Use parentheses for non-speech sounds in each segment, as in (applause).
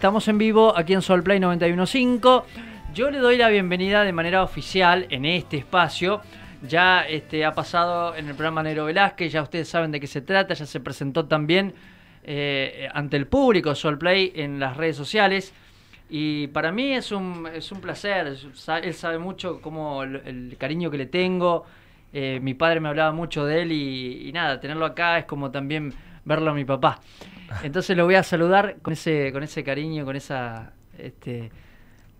estamos en vivo aquí en Solplay 915. Yo le doy la bienvenida de manera oficial en este espacio. Ya este, ha pasado en el programa Nero Velázquez, ya ustedes saben de qué se trata, ya se presentó también eh, ante el público Solplay en las redes sociales. Y para mí es un, es un placer, él sabe mucho cómo el, cariño que le tengo, eh, mi padre me hablaba mucho de él y nada, tenerlo acá es como también verlo a mi papá. Entonces lo voy a saludar con ese, con ese cariño, con esa, este,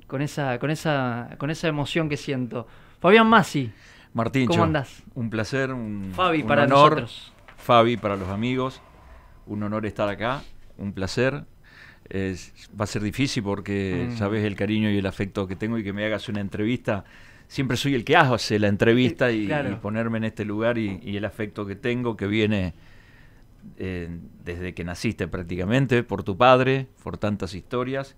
con esa, con esa, con esa emoción que siento. Fabián Masi. Martín, ¿cómo andas? Un placer, un, Fabi para nosotros. Fabi para los amigos, un honor estar acá, un placer. va a ser difícil porque mm. sabes el cariño y el afecto que tengo y que me hagas una entrevista. Siempre soy el que hace la entrevista eh, y, ponerme en este lugar y el afecto que tengo que viene eh, desde que naciste prácticamente, por tu padre, por tantas historias.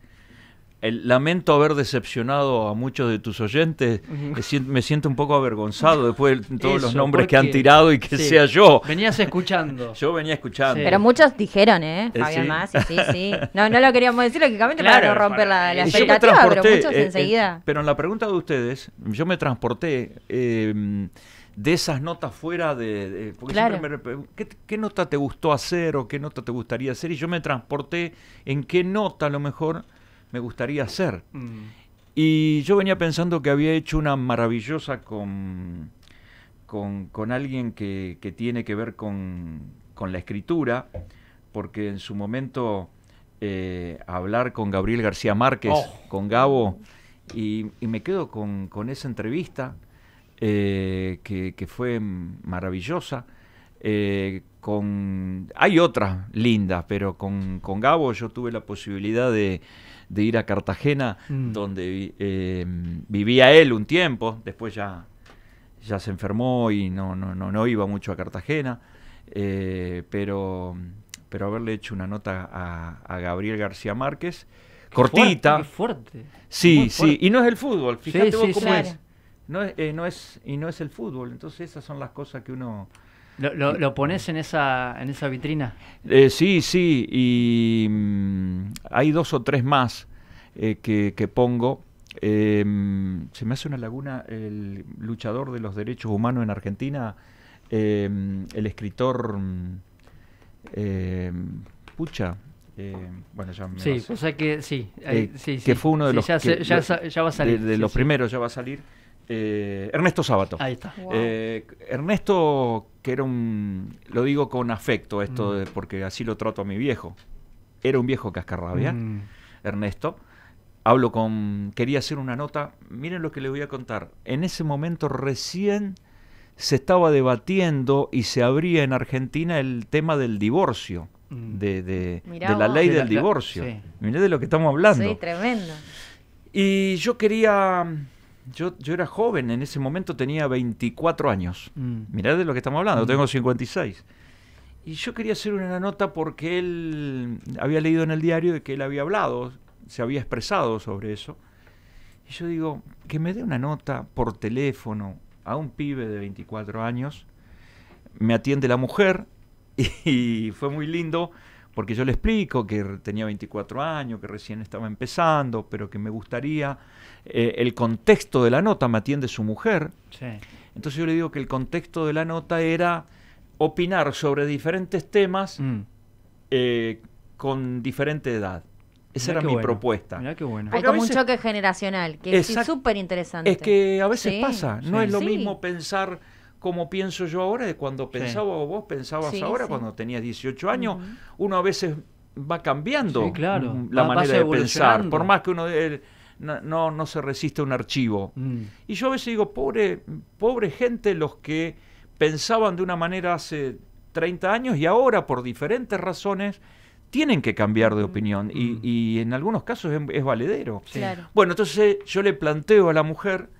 El, lamento haber decepcionado a muchos de tus oyentes. Me siento un poco avergonzado después de todos los nombres que han tirado y que sea yo. Venías escuchando. (laughs) Yo venía escuchando. Pero muchos dijeron, ¿eh? eh Fabián sí, sí. No, lo queríamos decir lógicamente para no romper la, expectativa, pero muchos eh, enseguida. pero en la pregunta de ustedes, yo me transporté de esas notas fuera de... ¿qué, nota te gustó hacer o qué nota te gustaría hacer? Y yo me transporté en qué nota a lo mejor me gustaría hacer. Mm. Y yo venía pensando que había hecho una maravillosa con, con, alguien que, tiene que ver con, con, la escritura, porque en su momento eh, hablar con Gabriel García Márquez, oh. con Gabo, y, me quedo con, con esa entrevista. Eh, que, fue maravillosa. Eh, con, hay otras lindas, pero con, Gabo yo tuve la posibilidad de, ir a Cartagena, mm. donde eh, vivía él un tiempo, después ya, ya se enfermó y no, no, no, no iba mucho a Cartagena, pero, pero haberle hecho una nota a, Gabriel García Márquez, cortita. Sí, sí, y no es el fútbol, fíjate vos cómo es eh, no es, y no es el fútbol. Entonces esas son las cosas que uno... ¿Lo, pones en esa, en esa vitrina? Eh, sí, sí, y mm, hay dos o tres más eh, que, pongo. Mm, se me hace una laguna el luchador de los derechos humanos en Argentina, mm, el escritor... pucha, bueno, ya me sí, o sea que sí, sí, sí, que fue uno de los de los primeros ya va a salir eh, Ernesto Sábato. Ahí está. Eh, Ernesto, que era un, lo digo con afecto esto, mm. porque así lo trato a mi viejo, era un viejo cascarrabia, mm. Ernesto. Hablo con, quería hacer una nota, miren lo que les voy a contar. En ese momento recién se estaba debatiendo y se abría en Argentina el tema del divorcio, mm. de, la ley del divorcio. Miren de lo que estamos hablando. Sí, tremendo. Y yo quería yo, era joven, en ese momento tenía 24 años. Mm. Mirá de lo que estamos hablando, mm. tengo 56. Y yo quería hacer una nota porque él había leído en el diario de que él había hablado, se había expresado sobre eso. Y yo digo, que me dé una nota por teléfono a un pibe de 24 años, me atiende la mujer (laughs) y fue muy lindo porque yo le explico que tenía 24 años, que recién estaba empezando, pero que me gustaría eh, el contexto de la nota, me atiende su mujer. Sí. Entonces yo le digo que el contexto de la nota era opinar sobre diferentes temas mm. eh, con diferente edad. Esa era mi propuesta. Mira qué bueno. Hay como un choque generacional, que es súper interesante. Es que a veces pasa, no es lo mismo pensar como pienso yo ahora, de cuando pensaba o vos pensabas ahora, cuando tenías 18 años, uno a veces va cambiando la manera de pensar, por más que uno no, no, se resiste a un archivo. Mm. Y yo a veces digo, pobre, pobre gente los que pensaban de una manera hace 30 años y ahora por diferentes razones tienen que cambiar de opinión y, mm. y, en algunos casos es, valedero. Bueno, entonces yo le planteo a la mujer,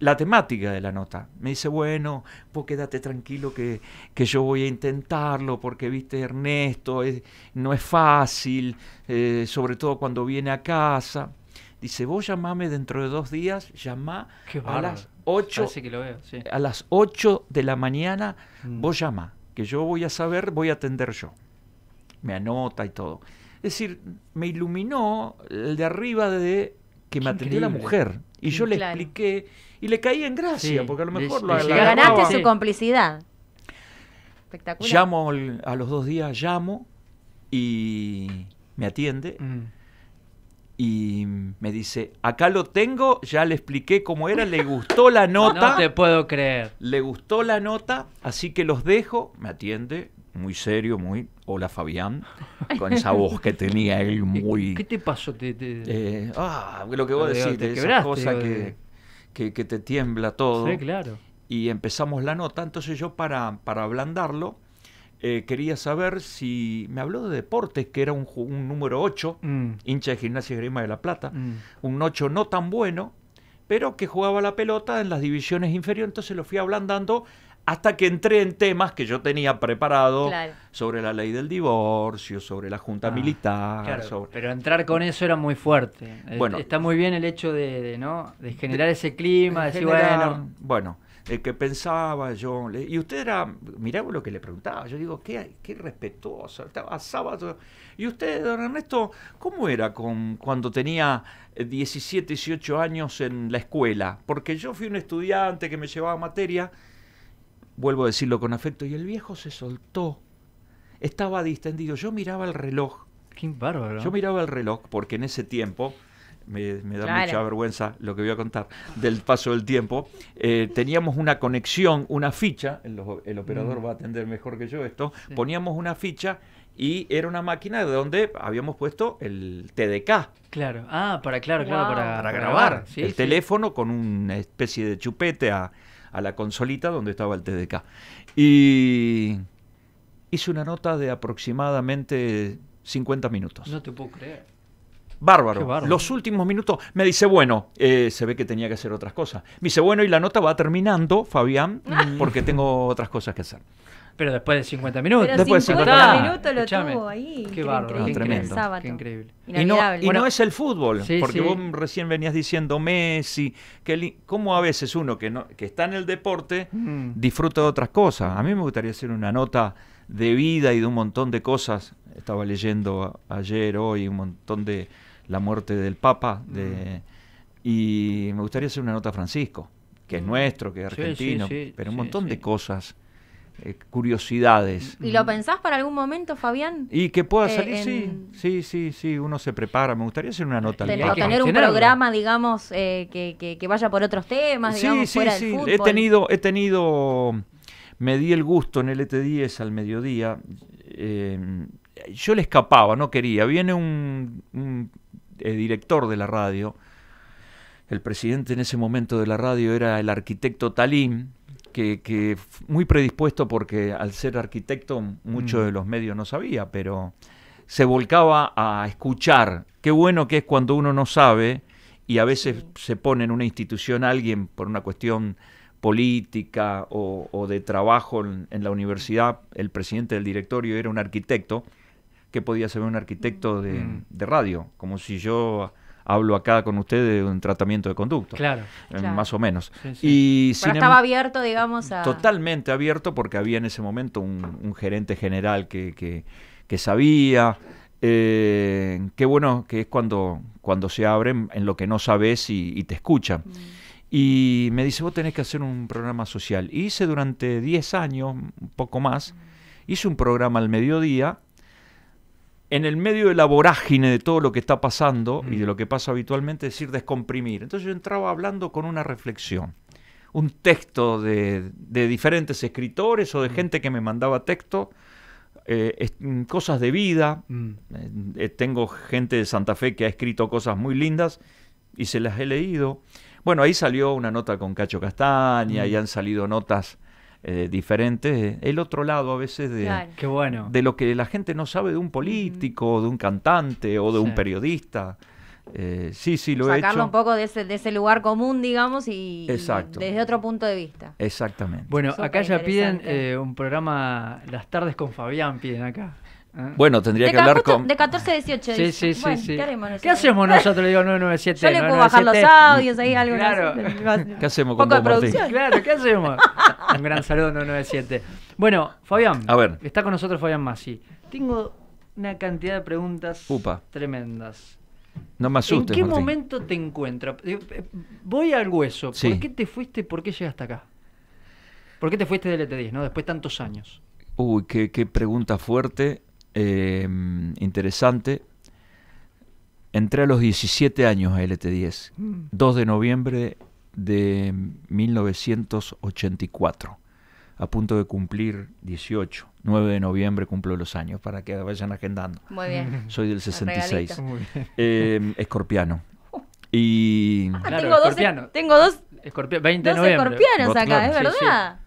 la temática de la nota. Me dice, bueno, vos quédate tranquilo que, que yo voy a intentarlo, porque viste, Ernesto, no es fácil, eh, sobre todo cuando viene a casa. Dice, vos llamame dentro de dos días, llamá a las, 8, a las 8 de la mañana, mm. vos llamá, que yo voy a saber, voy a atender yo. Me anota y todo. Es decir, me iluminó el de arriba de que me atendió la mujer. Y yo le expliqué y le caí en gracia, porque a lo mejor le ganaste su complicidad. Espectacular. Llamo a los dos días, llamo y me atiende. Mm. Y me dice, acá lo tengo, ya le expliqué cómo era, le gustó la (laughs) nota. No te puedo creer. Le gustó la nota, así que los dejo. Me atiende, muy serio, muy hola Fabián, con esa voz que tenía él (laughs) muy... ¿Qué te pasó? Eh, ah, lo que vos decís, es esa cosa que, que, te tiembla todo. Sí, claro. Y empezamos la nota, entonces yo para, para ablandarlo, eh, quería saber si me habló de deportes, que era un, número 8, mm. hincha de gimnasia y grima de la plata, mm. un 8 no tan bueno, pero que jugaba la pelota en las divisiones inferiores, entonces lo fui ablandando hasta que entré en temas que yo tenía preparado sobre la ley del divorcio, sobre la junta ah, militar. Pero entrar con eso era muy fuerte. Eh, está muy bien el hecho de, ¿no? de generar ese clima, de bueno. Bueno, el que pensaba yo. y usted era, mirá lo que le preguntaba, yo digo, qué, qué respetuoso, estaba sábado. Y usted, don Ernesto, ¿cómo era con, cuando tenía 17, eh, 18 años en la escuela? Porque yo fui un estudiante que me llevaba materia vuelvo a decirlo con afecto, y el viejo se soltó. Estaba distendido. Yo miraba el reloj. Qué bárbaro. Yo miraba el reloj porque en ese tiempo, me, da mucha vergüenza lo que voy a contar, del paso del tiempo, eh, teníamos una conexión, una ficha, el, operador mm. va a atender mejor que yo esto, poníamos una ficha y era una máquina de donde habíamos puesto el TDK. Claro, ah, para, claro, claro, para, grabar. el teléfono con una especie de chupete a a la consolita donde estaba el TDK. Y hice una nota de aproximadamente 50 minutos. No te puedo creer. Bárbaro. Los últimos minutos me dice, bueno, eh, se ve que tenía que hacer otras cosas. Me dice, bueno, y la nota va terminando, Fabián, (laughs) porque tengo otras cosas que hacer. Pero después de 50 minutos. después de 50 minutos lo tuvo ahí. Qué bárbaro. increíble. increíble. Y, no, es el fútbol, porque vos recién venías diciendo Messi, que cómo a veces uno que, está en el deporte mm. disfruta de otras cosas. A mí me gustaría hacer una nota de vida y de un montón de cosas. Estaba leyendo ayer, hoy, un montón de la muerte del Papa, de, mm. y me gustaría hacer una nota a Francisco, que es mm. nuestro, que es argentino, pero un montón de cosas eh, curiosidades. ¿Y lo pensás para algún momento, Fabián? Y que pueda eh, salir, sí, sí, sí, sí, uno se prepara. Me gustaría hacer una nota. tener un programa, digamos, eh, que, que, vaya por otros temas, sí, sí, fuera sí. Del He tenido, he tenido, me di el gusto en el ET10 al mediodía. yo le escapaba, no quería. Viene un, un director de la radio. El presidente en ese momento de la radio era el arquitecto Talim, que, muy predispuesto porque al ser arquitecto muchos de mm. los medios no sabía, pero se volcaba a escuchar. Qué bueno que es cuando uno no sabe y a veces se pone en una institución alguien por una cuestión política o, de trabajo en, la universidad. El presidente del directorio era un arquitecto. que podía ser un arquitecto mm. Mm. de radio? Como si yo hablo acá con ustedes de un tratamiento de conducto. Eh, claro. Más o menos. Y Pero estaba em- abierto, digamos, a... Totalmente abierto porque había en ese momento un, gerente general que, sabía. Eh, qué bueno que es cuando, cuando se abren en lo que no sabes y, te escuchan. Mm. Y me dice, vos tenés que hacer un programa social. Y hice durante 10 años, un poco más, mm. hice un programa al mediodía en el medio de la vorágine de todo lo que está pasando y de mm. lo que pasa habitualmente, decir descomprimir. Entonces yo entraba hablando con una reflexión, un texto de, diferentes escritores o de mm. gente que me mandaba texto, eh, mm, cosas de vida. Eh, eh, tengo gente de Santa Fe que ha escrito cosas muy lindas y se las he leído. Bueno, ahí salió una nota con Cacho Castaña y han salido notas eh, diferentes, el otro lado a veces de, bueno. de lo que la gente no sabe de un político, de un cantante o de un periodista. Eh, sí, sí, lo Sacarlo he hecho. un poco de ese, de ese, lugar común, digamos, y, desde otro punto de vista. Exactamente. Bueno, acá ya piden eh, un programa Las tardes con Fabián, piden acá. Ah. Bueno, tendría que hablar con. De 14 a 18. Sí, sí, sí. sí. ¿Qué, haremos nosotros? ¿Qué hacemos nosotros? Digo, (laughs) 997. Yo le puedo bajar los audios ahí, algo claro. ¿Qué hacemos con vos, Claro, ¿qué hacemos? (laughs) Un gran saludo, 997. Bueno, Fabián. A ver. Está con nosotros Fabián Masi. Tengo una cantidad de preguntas Upa. tremendas. No me asustes. ¿En qué momento te encuentro? Eh, eh, voy al hueso. ¿Por qué te fuiste? ¿Por qué llegaste acá? ¿Por qué te fuiste del ET10, no? Después de tantos años. Uy, qué pregunta fuerte Em, interesante. Entré a los 17 años a LT10, 2 mm. de noviembre de 1984, a punto de cumplir 18. 9 de noviembre cumplo los años, para que vayan agendando. Muy bien. Mm. Soy del 66. Eh, em, escorpiano. Y... Ah, tengo, Dos, tengo dos... escorpianos acá, es verdad.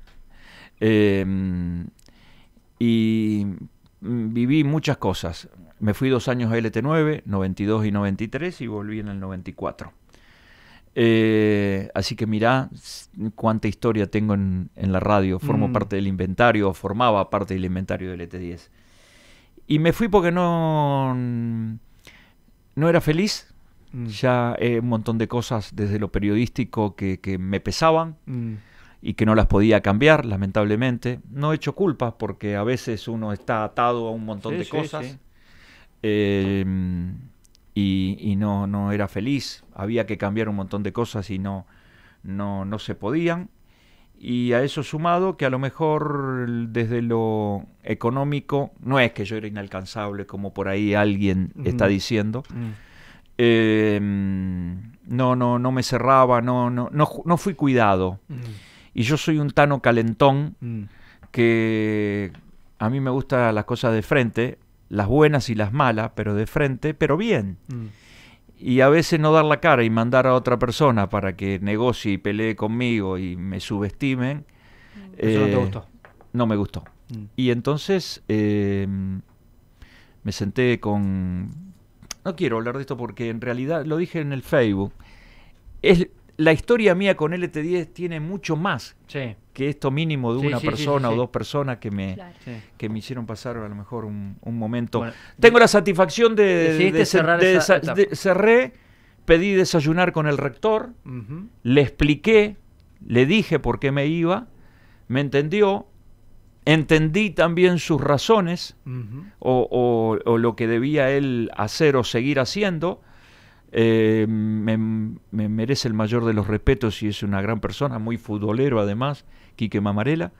y Mm, viví muchas cosas. Me fui dos años a LT9, 92 y 93, y volví en el 94. Eh, así que mirá cuánta historia tengo en, la radio. Formo mm. parte del inventario, formaba parte del inventario del lt 10 Y me fui porque no, no era feliz. Mm. Ya eh, un montón de cosas desde lo periodístico que, me pesaban y que no las podía cambiar, lamentablemente. No he hecho culpas porque a veces uno está atado a un montón de cosas. Em, y, no, no, era feliz. Había que cambiar un montón de cosas y no, no, no se podían. Y a eso sumado que a lo mejor desde lo económico, no es que yo era inalcanzable como por ahí alguien está diciendo. Mm. Em, no, no, no me cerraba, no, no, no, no fui cuidado. Mm y yo soy un tano calentón mm. que a mí me gustan las cosas de frente, las buenas y las malas, pero de frente, pero bien. Mm. Y a veces no dar la cara y mandar a otra persona para que negocie y pelee conmigo y me subestimen. ¿Eso no te eh, gustó? No me gustó. Mm. Y entonces em, me senté con... No quiero hablar de esto porque en realidad lo dije en el Facebook. Es, la historia mía con LT10 tiene mucho más que esto mínimo de una persona o dos personas que me, que me hicieron pasar a lo mejor un, momento. Tengo la satisfacción de, cerrar cerré, pedí desayunar con el rector, le expliqué, le dije por qué me iba, me entendió, entendí también sus razones o lo que debía él hacer o seguir haciendo eh, me, merece el mayor de los respetos y es una gran persona, muy futbolero además, Quique Mamarela.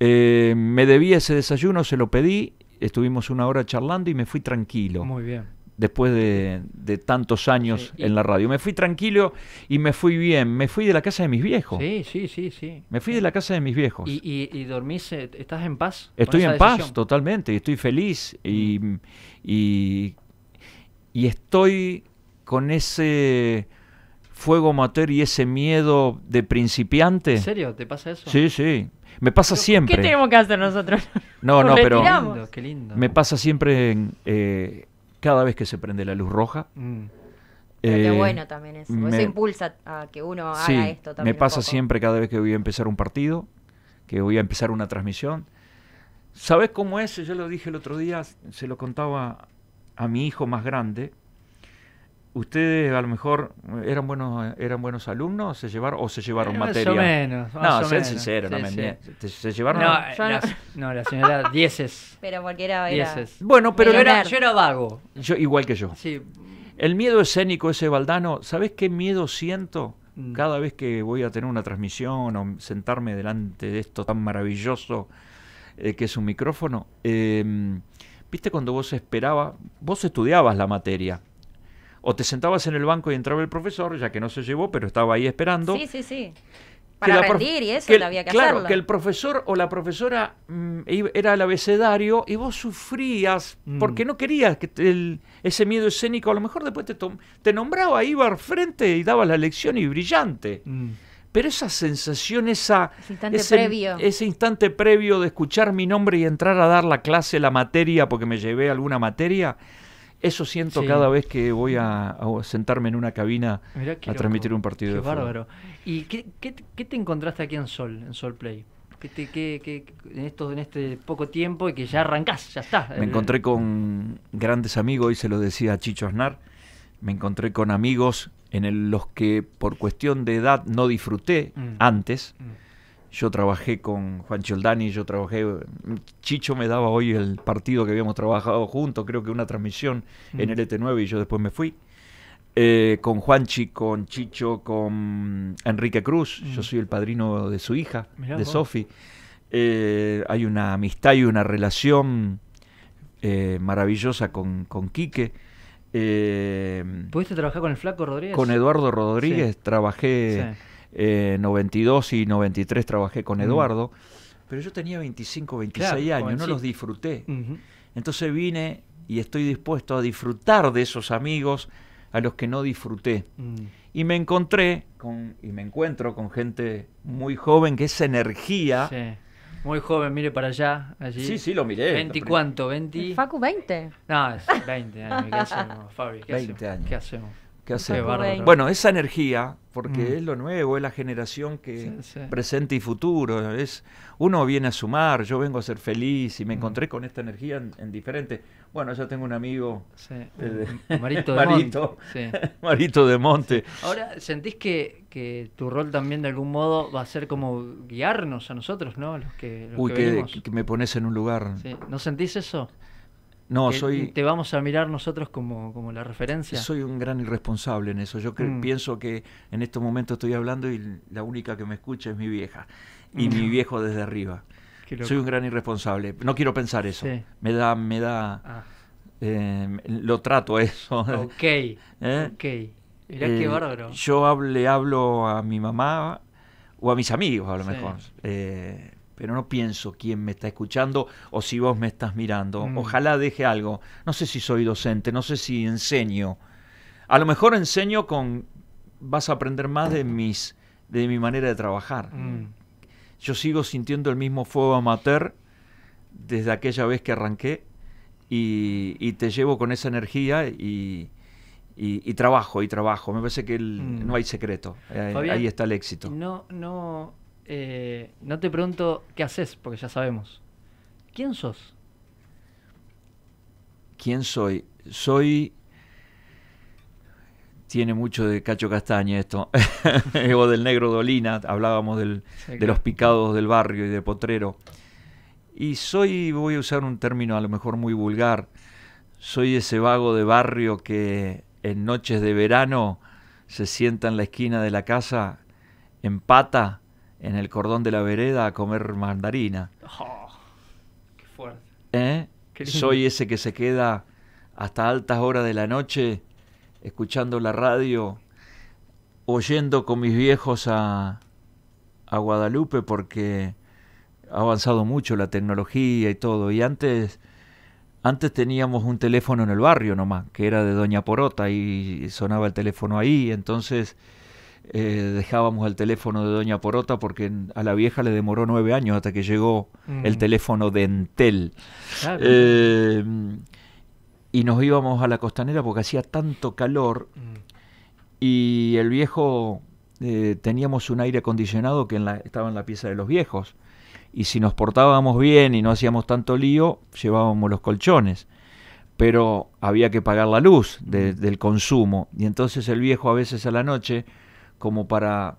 Eh, me debía ese desayuno, se lo pedí, estuvimos una hora charlando y me fui tranquilo. Muy bien. Después de, tantos años en la radio. Me fui tranquilo y me fui bien. Me fui de la casa de mis viejos. Sí, sí, sí, sí. Me fui de la casa de mis viejos. ¿Y, y, dormís, eh, estás en paz? Estoy en paz, totalmente. Estoy feliz y, mm. y, y estoy con ese fuego mater y ese miedo de principiante. ¿En serio? ¿Te pasa eso? Sí, sí. Me pasa siempre. ¿Qué tenemos que hacer nosotros? No, no, pero. lindo, lindo. Me pasa siempre eh, cada vez que se prende la luz roja. Mm. Eh, bueno también eso. eso impulsa a que uno haga esto también. Me pasa siempre cada vez que voy a empezar un partido, que voy a empezar una transmisión. ¿Sabes cómo es? Yo lo dije el otro día, se lo contaba a mi hijo más grande, ustedes a lo mejor eran buenos eran buenos alumnos se o se llevaron eh, materia menos no o sincero se llevaron no, la, no la señora dieces (laughs) pero porque era, bueno pero yo era, yo vago igual que yo sí. el miedo escénico ese baldano ¿sabés qué miedo siento mm. cada vez que voy a tener una transmisión o sentarme delante de esto tan maravilloso eh, que es un micrófono em, viste cuando vos esperabas vos estudiabas la materia o te sentabas en el banco y entraba el profesor, ya que no se llevó, pero estaba ahí esperando. Sí, sí, sí. Para y eso había que Claro, que el profesor o la profesora mm, era el abecedario y vos sufrías mm. porque no querías que ese miedo escénico, a lo mejor después te, nombraba, iba al frente y daba la lección y brillante. Mm. Pero esa sensación, esa, instante previo. ese instante previo de escuchar mi nombre y entrar a dar la clase, la materia, porque me llevé alguna materia, eso siento cada vez que voy a, sentarme en una cabina a transmitir un partido. Qué de bárbaro. ¿Y qué, qué, te encontraste aquí en Sol, en Sol Play? ¿Qué te, en, esto, en este poco tiempo y que ya arrancás, ya está. Me encontré con grandes amigos, y se lo decía Chicho Aznar, me encontré con amigos en los que por cuestión de edad no disfruté mm. antes. Mm. Yo trabajé con Juan Chioldani, yo trabajé. Chicho me daba hoy el partido que habíamos trabajado juntos, creo que una transmisión en mm. el ET9 y yo después me fui. Eh, con Juanchi, con Chicho, con Enrique Cruz. Yo mm. soy el padrino de su hija, de Sofi. Eh, hay una amistad y una relación eh, maravillosa con, con Quique. Eh, ¿Pudiste trabajar con el Flaco Rodríguez? Con Eduardo Rodríguez trabajé. 92 eh, y 93 trabajé con mm. Eduardo, pero yo tenía 25, 26 años, no los disfruté. Entonces vine y estoy dispuesto a disfrutar de esos amigos a los que no disfruté. Mm. Y me encontré con, y me encuentro con gente muy joven que esa energía. Sí. Muy joven, mire para allá, Sí, sí, lo miré. ¿20 ¿20? Facu, 20. No, es 20 años. ¿Qué hacemos, años. ¿Qué hacemos? Bueno, esa energía, porque mm. es lo nuevo, es la generación que presente y futuro. Es, uno viene a sumar, yo vengo a ser feliz y me mm. encontré con esta energía en, diferente. Bueno, yo tengo un amigo, Marito, de Monte. Ahora, ¿sentís que, tu rol también de algún modo va a ser como guiarnos a nosotros, ¿no? Los que, Uy, que, me pones en un lugar. ¿No sentís eso? No, soy. Te vamos a mirar nosotros como, la referencia. Soy un gran irresponsable en eso. Yo mm. pienso que en estos momentos estoy hablando y la única que me escucha es mi vieja y mi mm. viejo desde arriba. Soy un gran irresponsable. No quiero pensar eso. Me da, me da. Ah. Eh, lo trato eso. (laughs) Ok. ¿Eh? Okay. qué eh, bárbaro. Yo le hablo a mi mamá o a mis amigos, a lo mejor pero no pienso quién me está escuchando o si vos me estás mirando. Mm. Ojalá deje algo. No sé si soy docente, no sé si enseño. A lo mejor enseño con vas a aprender más de mis de mi manera de trabajar. Mm. Yo sigo sintiendo el mismo fuego amateur desde aquella vez que arranqué y, te llevo con esa energía y, trabajo y trabajo. Me parece que mm. no hay secreto. ahí está el éxito. No, no, eh, no te pregunto qué haces, porque ya sabemos. ¿Quién sos? ¿Quién soy? Soy... Tiene mucho de Cacho Castaña esto, (laughs) o del negro Dolina, hablábamos de los picados del barrio y de Potrero. Y soy, voy a usar un término a lo mejor muy vulgar, soy ese vago de barrio que en noches de verano se sienta en la esquina de la casa, empata en el cordón de la vereda a comer mandarina. Oh, ¿Eh? Soy ese que se queda hasta altas horas de la noche escuchando la radio, oyendo con mis viejos a, a Guadalupe porque ha avanzado mucho la tecnología y todo. Y antes, antes teníamos un teléfono en el barrio nomás, que era de Doña Porota y sonaba el teléfono ahí. Entonces eh, dejábamos el teléfono de Doña Porota porque a la vieja le demoró nueve años hasta que llegó el mm. teléfono de Entel. Eh, y nos íbamos a la costanera porque hacía tanto calor mm. y el viejo eh, teníamos un aire acondicionado que estaba en la pieza de los viejos. Y si nos portábamos bien y no hacíamos tanto lío, llevábamos los colchones. Pero había que pagar la luz mm. del consumo. Y entonces el viejo a veces a la noche como para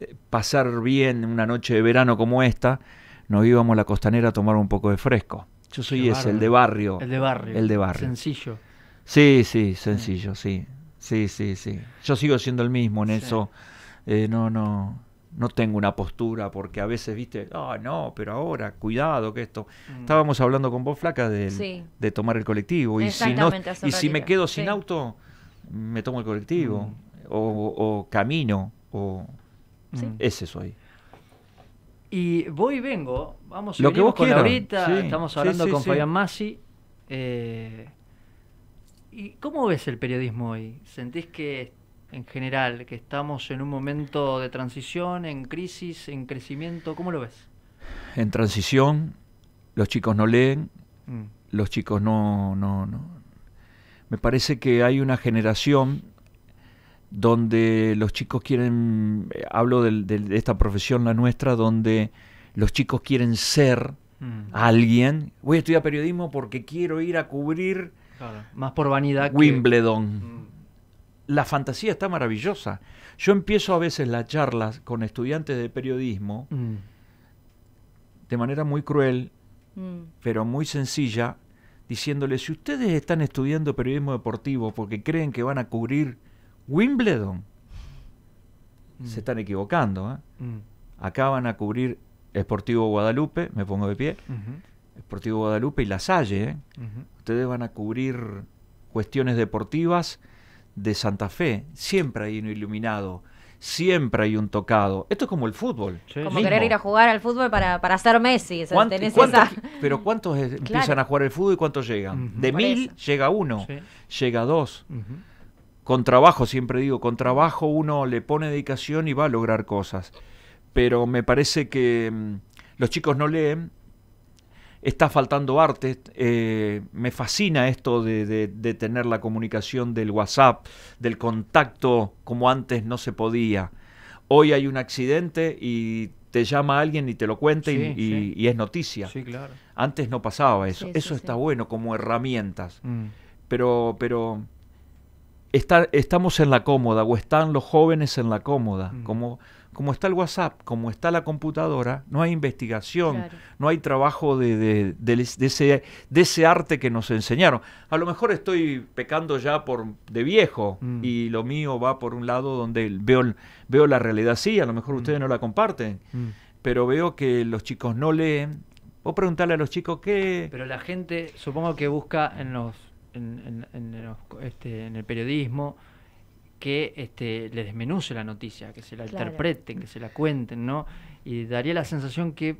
eh, pasar bien una noche de verano como esta, nos íbamos a la costanera a tomar un poco de fresco. Yo soy ese, el de barrio. El de barrio. El de barrio. Sencillo. Sí, sí, sencillo, sí. Sí, sí, sí. Yo sigo siendo el mismo en eso. Eh, no, no, no tengo una postura porque a veces, viste, ah, no, pero ahora, cuidado que esto. Mm. Estábamos hablando con vos, Flaca, de, tomar el colectivo. Y si, no, y si me quedo sin auto, me tomo el colectivo. Mm o, camino, o sí. Mm. ese soy. Y voy y vengo, vamos a que ahorita, estamos hablando con Fabián Masi. Eh, ¿Y cómo ves el periodismo hoy? ¿Sentís que en general, que estamos en un momento de transición, en crisis, en crecimiento? ¿Cómo lo ves? En transición, los chicos no leen, mm. los chicos no, no, no. Me parece que hay una generación donde los chicos quieren, eh, hablo de, esta profesión la nuestra, donde los chicos quieren ser mm. alguien. Voy a estudiar periodismo porque quiero ir a cubrir más por vanidad Wimbledon. Que... Wimbledon. Mm. La fantasía está maravillosa. Yo empiezo a veces las charlas con estudiantes de periodismo mm. de manera muy cruel, pero muy sencilla, diciéndoles, si ustedes están estudiando periodismo deportivo porque creen que van a cubrir Wimbledon. Mm. Se están equivocando. acaban ¿eh? mm. Acá van a cubrir Esportivo Guadalupe, me pongo de pie. Esportivo Guadalupe y La Salle. ¿eh? Ustedes van a cubrir cuestiones deportivas de Santa Fe. Siempre hay un iluminado siempre hay un tocado. Esto es como el fútbol. Como querer ir a jugar al fútbol para, para ser Messi. Pero ¿cuántos (laughs) empiezan a jugar el fútbol y cuántos llegan? De mil llega uno, llega dos con trabajo, siempre digo, con trabajo uno le pone dedicación y va a lograr cosas. Pero me parece que mm, los chicos no leen, está faltando arte, eh, me fascina esto de, tener la comunicación del WhatsApp, del contacto como antes no se podía. Hoy hay un accidente y te llama alguien y te lo cuenta y, es noticia. Sí, claro. Antes no pasaba eso. eso está bueno como herramientas. Mm. Pero, pero estamos en la cómoda o están los jóvenes en la cómoda. Mm. Como, como está el WhatsApp, como está la computadora, no hay investigación, no hay trabajo de, ese, de ese arte que nos enseñaron. A lo mejor estoy pecando ya por de viejo mm. y lo mío va por un lado donde veo, veo la realidad. Sí, a lo mejor mm. ustedes no la comparten, pero veo que los chicos no leen. Vos preguntarle a los chicos qué... Pero la gente supongo que busca en los en, este, en, el periodismo que este, le desmenuce la noticia, que se la interpreten, que se la cuenten, ¿no? Y daría la sensación que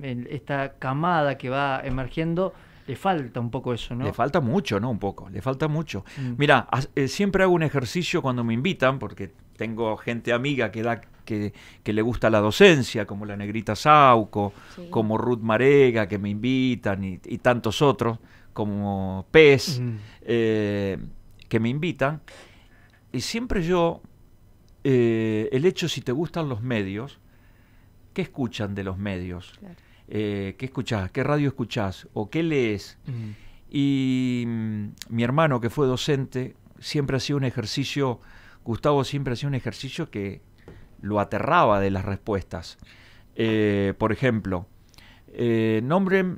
esta camada que va emergiendo le falta un poco eso, ¿no? Le falta mucho, ¿no? Un poco, le falta mucho. Mm. Mira, eh, siempre hago un ejercicio cuando me invitan, porque tengo gente amiga que da que, le gusta la docencia, como la Negrita Sauco, como Ruth Marega, que me invitan, y tantos otros como PES, eh, que me invitan. Y siempre yo, eh, el hecho si te gustan los medios, ¿qué escuchan de los medios? Eh, ¿Qué escuchás? ¿Qué radio escuchás? ¿O qué lees? Y mm, mi hermano, que fue docente, siempre hacía un ejercicio, Gustavo siempre hacía un ejercicio que lo aterraba de las respuestas. por ejemplo, nombre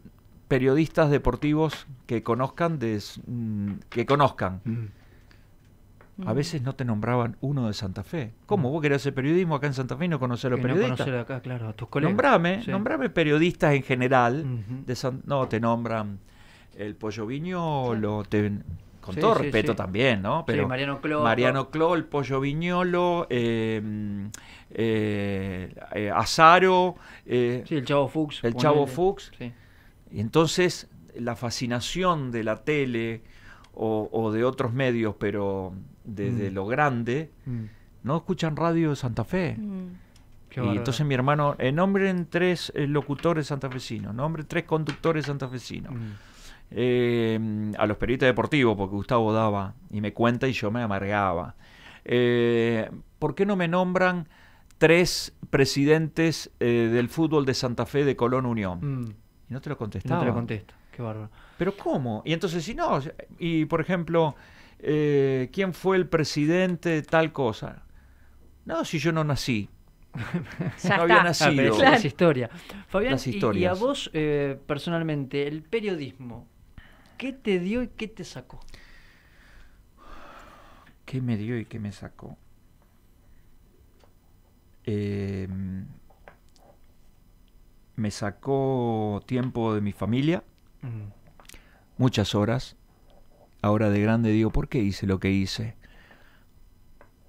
periodistas deportivos que conozcan, de, mm, que conozcan. Mm. Mm. A veces no te nombraban uno de Santa Fe. ¿Cómo? ¿Vos querés hacer periodismo acá en Santa Fe y no conocer a los periodistas? acá, tus Nombrame, nombrame periodistas en general. de no, te nombran el Pollo Viñolo, con todo respeto también, ¿no? Pero Mariano Cló. Mariano Cló, el Pollo Viñolo, em, eh, eh, eh, sí, el Chavo Fuchs. El Chavo Fuchs. Sí y Entonces, la fascinación de la tele o, de otros medios, pero desde mm. lo grande, mm. no escuchan radio de Santa Fe. Mm. Y entonces mi hermano, nombren tres eh, locutores santafesinos, nombren tres conductores santafesinos. Eh, a los periodistas deportivos, porque Gustavo daba y me cuenta y yo me amargaba. Eh, ¿Por qué no me nombran tres presidentes del fútbol de Santa Fe de Colón Unión? Y no te lo contestaba. No te lo contesto qué bárbaro. Pero ¿cómo? Y entonces, si no, y por ejemplo, eh, ¿quién fue el presidente de tal cosa? No, si yo no nací. (laughs) no había nacido. Ah, Las historias. Fabián, Las Y, a vos eh, personalmente, el periodismo, ¿qué te dio y qué te sacó? ¿Qué me dio y qué me sacó? Eh, me sacó tiempo de mi familia, mm. muchas horas. Ahora de grande digo, ¿por qué hice lo que hice?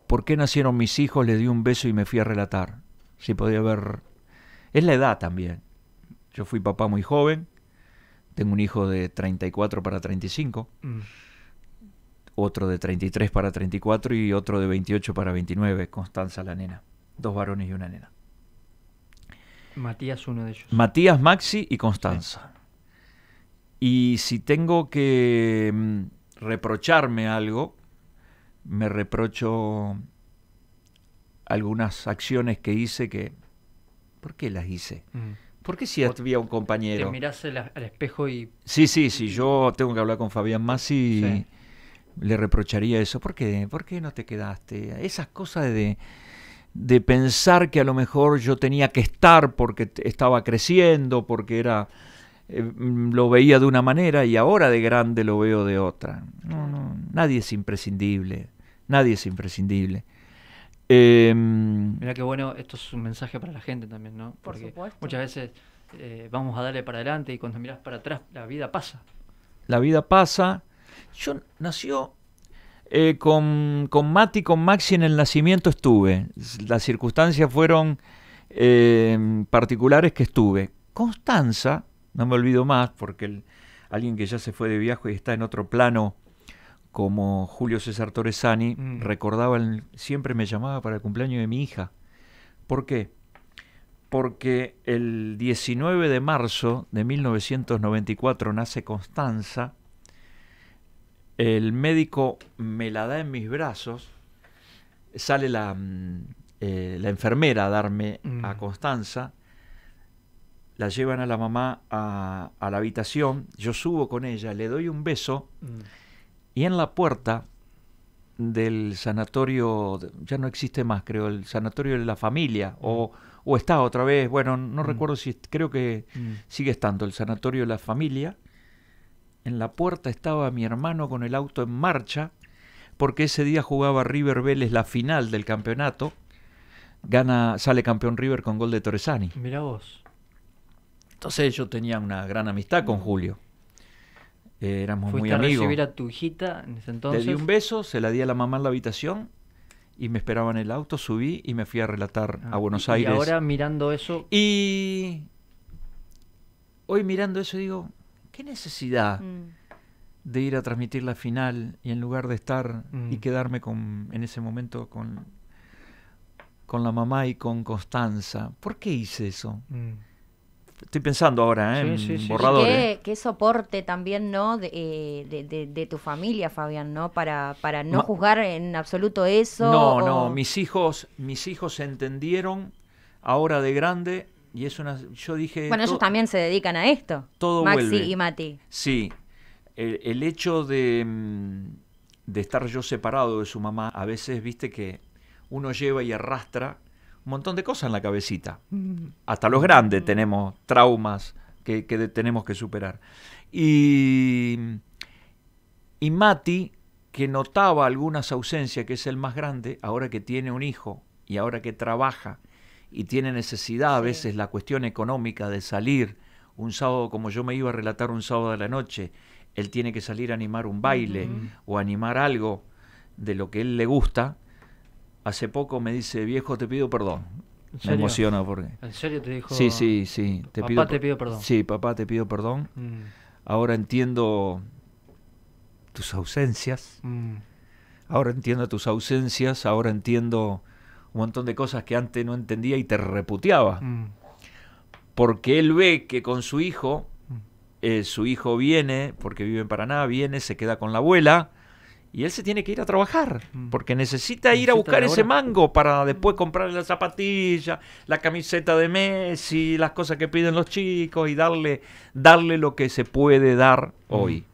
¿Por qué nacieron mis hijos? Les di un beso y me fui a relatar. Si podía haber... Es la edad también. Yo fui papá muy joven. Tengo un hijo de 34 para 35. Mm. Otro de 33 para 34 y otro de 28 para 29. Constanza la nena. Dos varones y una nena. Matías, uno de ellos. Matías, Maxi y Constanza. Y si tengo que mm, reprocharme algo, me reprocho algunas acciones que hice que... ¿Por qué las hice? Porque mm. ¿Por qué si había un compañero? Te al, espejo y... Sí, sí, sí, yo tengo que hablar con Fabián Massi y le reprocharía eso. ¿Por ¿Por qué no te quedaste? Esas cosas de de pensar que a lo mejor yo tenía que estar porque estaba creciendo, porque era eh, mm, lo veía de una manera y ahora de grande lo veo de otra. No, no, nadie es imprescindible, nadie es imprescindible. Em, Mira que bueno, esto es un mensaje para la gente también, ¿no? Porque muchas veces eh, vamos a darle para adelante y cuando miras para atrás la vida pasa. La vida pasa. Yo nació eh, con, con Mati, con Maxi en el nacimiento estuve. Las circunstancias fueron eh, particulares que estuve. Constanza, no me olvido más, porque alguien que ya se fue de viaje y está en otro plano, como Julio César Torresani, mm. recordaba, siempre me llamaba para el cumpleaños de mi hija. ¿Por qué? Porque el 19 de marzo de 1994 nace Constanza el médico me la da en mis brazos, sale la, mm, eh, la enfermera a darme a mm. Constanza, la llevan a la mamá a, la habitación, yo subo con ella, le doy un beso mm. y en la puerta del sanatorio, ya no existe más creo, el sanatorio de la familia o, o, está otra vez, bueno, no recuerdo si creo que sigue estando el sanatorio de la familia en la puerta estaba mi hermano con el auto en marcha, porque ese día jugaba River Vélez la final del campeonato. Gana, sale campeón River con gol de Torresani. Mira vos. Entonces yo tenía una gran amistad con mm. Julio. Eh, éramos Fuiste muy amigos. A recibir a tu hijita en ese entonces. Le di un beso, se la di a la mamá en la habitación y me esperaba en el auto, subí y me fui a relatar ah, a Buenos Aires. Y ahora mirando eso. Y hoy mirando eso digo, ¿Qué necesidad mm. de ir a transmitir la final y en lugar de estar y mm. quedarme con, en ese momento con, con la mamá y con Constanza? ¿Por qué hice eso? Mm. Estoy pensando ahora ¿eh? sí, sí, sí, ¿eh? Qué, soporte también, ¿no? Eh, de, de, tu familia, Fabián, ¿no? Para, para no juzgar en absoluto eso. No, no. Mis hijos, mis hijos entendieron ahora de grande y es una. Yo dije. Bueno, ellos también se dedican a esto. Todo Maxi y Mati. Sí. El, hecho mm, de, estar yo separado de su mamá, a veces viste que uno lleva y arrastra un montón de cosas en la cabecita. Mm. Hasta los grandes mm. tenemos traumas que, tenemos que superar. Y, y Mati, que notaba algunas ausencias, que es el más grande, ahora que tiene un hijo y ahora que trabaja y tiene necesidad a veces la cuestión económica de salir un sábado, como yo me iba a relatar un sábado de la noche, él tiene que salir a animar un baile o animar algo de lo que él le gusta. Hace poco me dice, viejo, te pido perdón. Me emociona porque... ¿En serio te dijo? Sí, sí, sí. papá te pido perdón. Sí, papá, te pido perdón. Mm. Mm. Ahora entiendo tus ausencias. Ahora entiendo tus ausencias, ahora entiendo un montón de cosas que antes no entendía y te reputeaba. Mm. Porque él ve que con su hijo, mm. eh, su hijo viene, porque vive en Paraná, viene, se queda con la abuela. Y él se tiene que ir a trabajar, mm. porque necesita, ir a buscar ese mango para después comprarle la zapatilla, la camiseta de Messi, las cosas que piden los chicos y darle, darle lo que se puede dar hoy.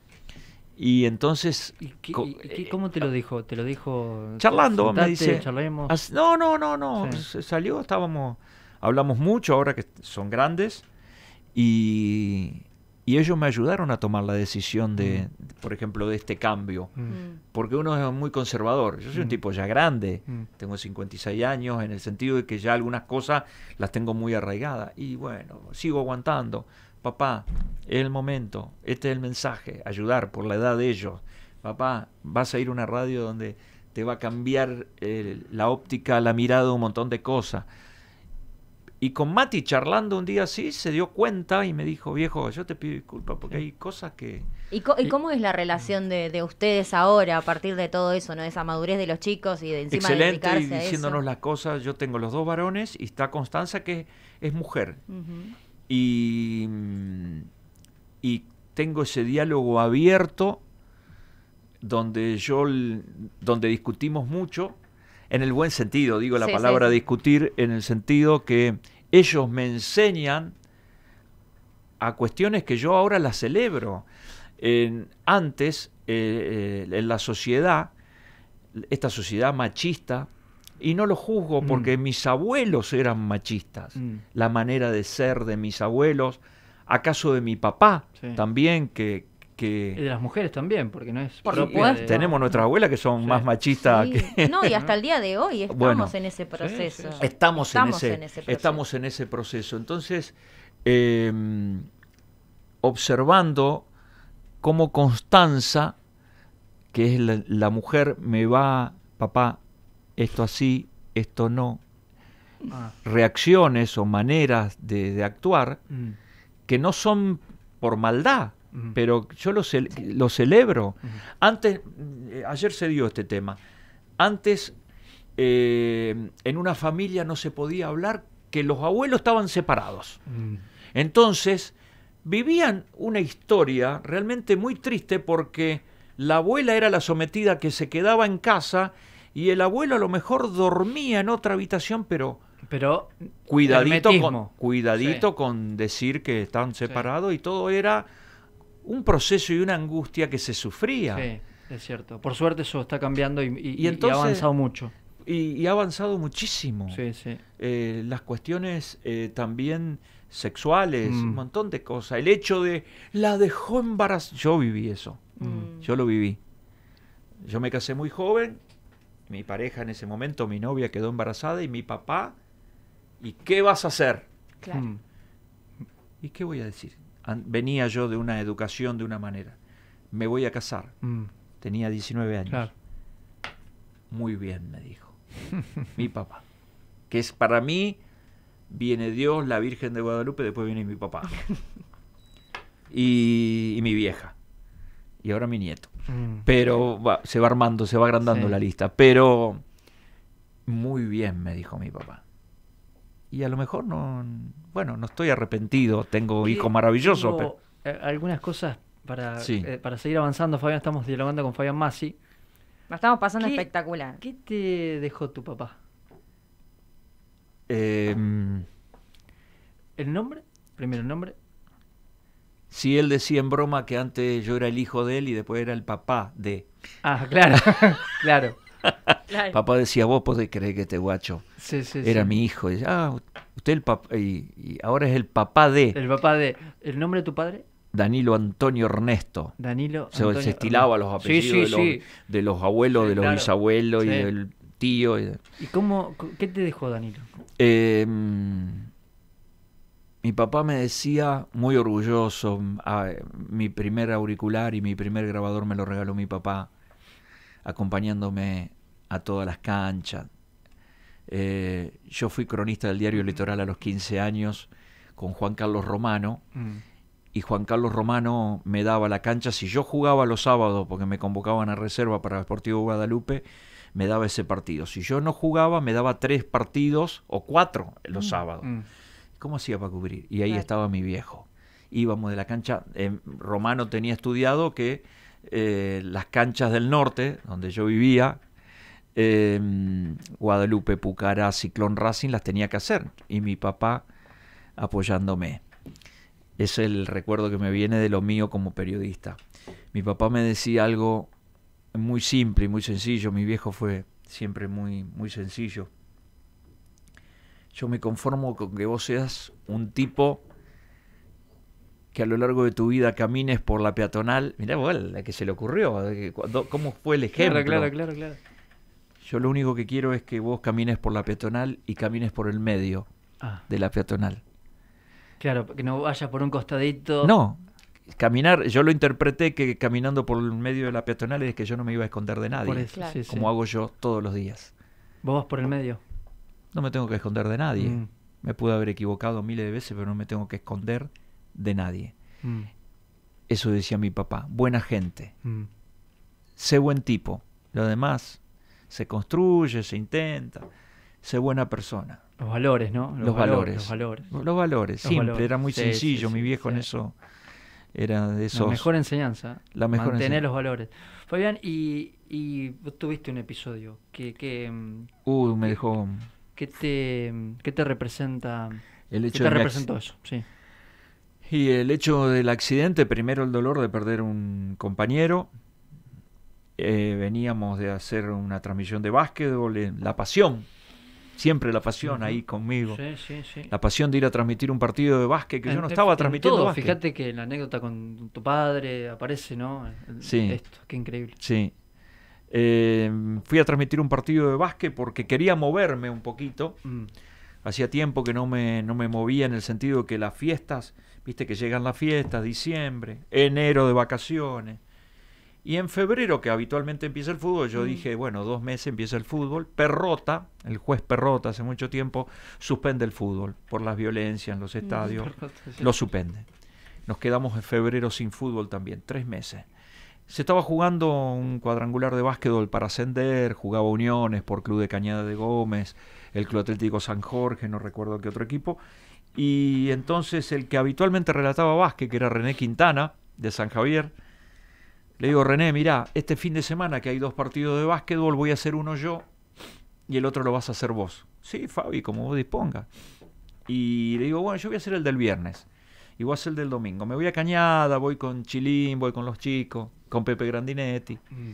Y entonces... Eh, ¿Cómo te lo ah, dijo? ¿Te lo dijo? Charlando, me dice... Ah, no, no, no, no. Salió, estábamos... Hablamos mucho ahora que son grandes y, y ellos me ayudaron a tomar la decisión de, mm. por ejemplo, de este cambio. Mm. Porque uno es muy conservador. Yo soy un mm. tipo ya grande, tengo 56 años, en el sentido de que ya algunas cosas las tengo muy arraigadas. Y bueno, sigo aguantando papá, es el momento, este es el mensaje, ayudar por la edad de ellos. Papá, vas a ir a una radio donde te va a cambiar eh, la óptica, la mirada, un montón de cosas. Y con Mati charlando un día así, se dio cuenta y me dijo, viejo, yo te pido disculpas porque hay cosas que... ¿Y, eh, cómo es la relación de, ustedes ahora a partir de todo eso, no esa madurez de los chicos y de encima Excelente, dedicarse diciéndonos las cosas. Yo tengo los dos varones y está Constanza que es mujer y, mm, y tengo ese diálogo abierto donde yo donde discutimos mucho en el buen sentido digo la palabra discutir en el sentido que ellos me enseñan a cuestiones que yo ahora las celebro en, antes eh, eh, en la sociedad esta sociedad machista y no lo juzgo mm. porque mis abuelos eran machistas. Mm. La manera de ser de mis abuelos, acaso de mi papá también, que, Y de las mujeres también, porque no es... Tenemos nuestras abuelas que son más machistas que... No, y hasta el (laughs) día de hoy estamos en ese proceso. Estamos, en, ese, proceso. Estamos en ese proceso. Entonces, em, observando cómo Constanza, que es la mujer, me va, papá, esto así, esto no, ah. reacciones o maneras de, actuar mm. que no son por maldad, mm. pero yo lo, celebro. Mm. Antes, eh, ayer se dio este tema, antes eh, en una familia no se podía hablar que los abuelos estaban separados. Entonces, vivían una historia realmente muy triste porque la abuela era la sometida que se quedaba en casa y el abuelo a lo mejor dormía en otra habitación, pero... Pero cuidadito, con, cuidadito con decir que están separados y todo era un proceso y una angustia que se sufría. Sí, es cierto. Por suerte eso está cambiando y, ha avanzado mucho. Y, ha avanzado muchísimo. Sí, sí. Eh, las cuestiones eh, también sexuales, mm. un montón de cosas. El hecho de la dejó embarazada. Yo viví eso. Mm. Yo lo viví. Yo me casé muy joven, mi pareja en ese momento, mi novia quedó embarazada y mi papá, ¿y qué vas a hacer? Mm. ¿Y qué voy a decir? Venía yo de una educación de una manera. Me voy a casar. Mm. Tenía 19 años. Muy bien, me dijo. (laughs) mi papá. Que es para mí, viene Dios, la Virgen de Guadalupe, después viene mi papá. (laughs) y mi vieja. Y ahora mi nieto. Mm. Pero se va armando, se va agrandando la lista. Pero muy bien, me dijo mi papá. Y a lo mejor no, bueno, no estoy arrepentido, tengo hijos maravillosos. maravilloso eh, Algunas cosas para, eh, para seguir avanzando, Fabián, estamos dialogando con Fabián Masi estamos pasando espectacular. ¿Qué te dejó tu papá? Em, ¿El nombre? Primero el nombre si él decía en broma que antes yo era el hijo de él y después era el papá de. Ah, claro, (laughs) claro. Papá decía, vos podés creer que este guacho era mi hijo. Y, ah, usted el papá, y, ahora es el papá de. El papá de. ¿El nombre de tu padre? Danilo Antonio Ernesto. Danilo. se, estilaba los apellidos de los, abuelos, de los bisabuelos y del tío. ¿Y, cómo, qué te dejó Danilo? Eh, mi papá me decía, muy orgulloso, ah, mi primer auricular y mi primer grabador me lo regaló mi papá, acompañándome a todas las canchas. Eh, yo fui cronista del diario Litoral a los 15 años con Juan Carlos Romano. Mm. Y Juan Carlos Romano me daba la cancha. Si yo jugaba los sábados, porque me convocaban a reserva para el Deportivo Guadalupe, me daba ese partido. Si yo no jugaba, me daba tres partidos o cuatro los mm. sábados. Mm. ¿Cómo hacía para cubrir? Y ahí estaba mi viejo. Íbamos de la cancha, eh, Romano tenía estudiado que eh, las canchas del norte, donde yo vivía, em, Guadalupe, Pucará, Ciclón Racing, las tenía que hacer. Y mi papá apoyándome. Es el recuerdo que me viene de lo mío como periodista. Mi papá me decía algo muy simple y muy sencillo. Mi viejo fue siempre muy, muy sencillo. Yo me conformo con que vos seas un tipo que a lo largo de tu vida camines por la peatonal. Mirá, bueno, la que se le ocurrió, cómo fue el ejemplo. Claro, claro, claro, Yo lo único que quiero es que vos camines por la peatonal y camines por el medio ah. de la peatonal. Claro, que no vayas por un costadito. No, caminar, yo lo interpreté que caminando por el medio de la peatonal es que yo no me iba a esconder de nadie, como hago yo todos los días. Vos vas por el medio no me tengo que esconder de nadie. Mm. Me pude haber equivocado miles de veces, pero no me tengo que esconder de nadie. Mm. Eso decía mi papá. Buena gente. Mm. Sé buen tipo. Lo demás se construye, se intenta. Sé buena persona. Los valores, ¿no? Los, valores, Los valores. Los valores. era muy sencillo. mi viejo en eso era de esos. La mejor enseñanza. La mejor Mantener los valores. Fabián, y, y tuviste un episodio que. que uh, me dejó. ¿Qué te, te representa? eso? Sí. Y el hecho del accidente, primero el dolor de perder un compañero. Eh, veníamos de hacer una transmisión de básquetbol, la pasión, siempre la pasión ahí conmigo. La pasión de ir a transmitir un partido de básquet que yo no estaba transmitiendo. Fíjate que la anécdota con tu padre aparece, ¿no? sí. Esto, qué increíble. Sí. Em, fui a transmitir un partido de básquet porque quería moverme un poquito. Mm. Hacía tiempo que no me, no me movía en el sentido que las fiestas, viste que llegan las fiestas, diciembre, enero de vacaciones. Y en febrero, que habitualmente empieza el fútbol, yo mm. dije, bueno, dos meses empieza el fútbol. Perrota, el juez Perrota hace mucho tiempo, suspende el fútbol por las violencias en los mm, estadios. Lo suspende. Nos quedamos en febrero sin fútbol también, tres meses. Se estaba jugando un cuadrangular de básquetbol para ascender, jugaba Uniones por Club de Cañada de Gómez, el Club Atlético San Jorge, no recuerdo qué otro equipo. Y entonces el que habitualmente relataba básquet, que era René Quintana, de San Javier, le digo, René, mira, este fin de semana que hay dos partidos de básquetbol, voy a hacer uno yo y el otro lo vas a hacer vos. Sí, Fabi, como vos dispongas. Y le digo, bueno, yo voy a hacer el del viernes y voy a del domingo. Me voy a Cañada, voy con Chilín, voy con los chicos, con Pepe Grandinetti. Mm.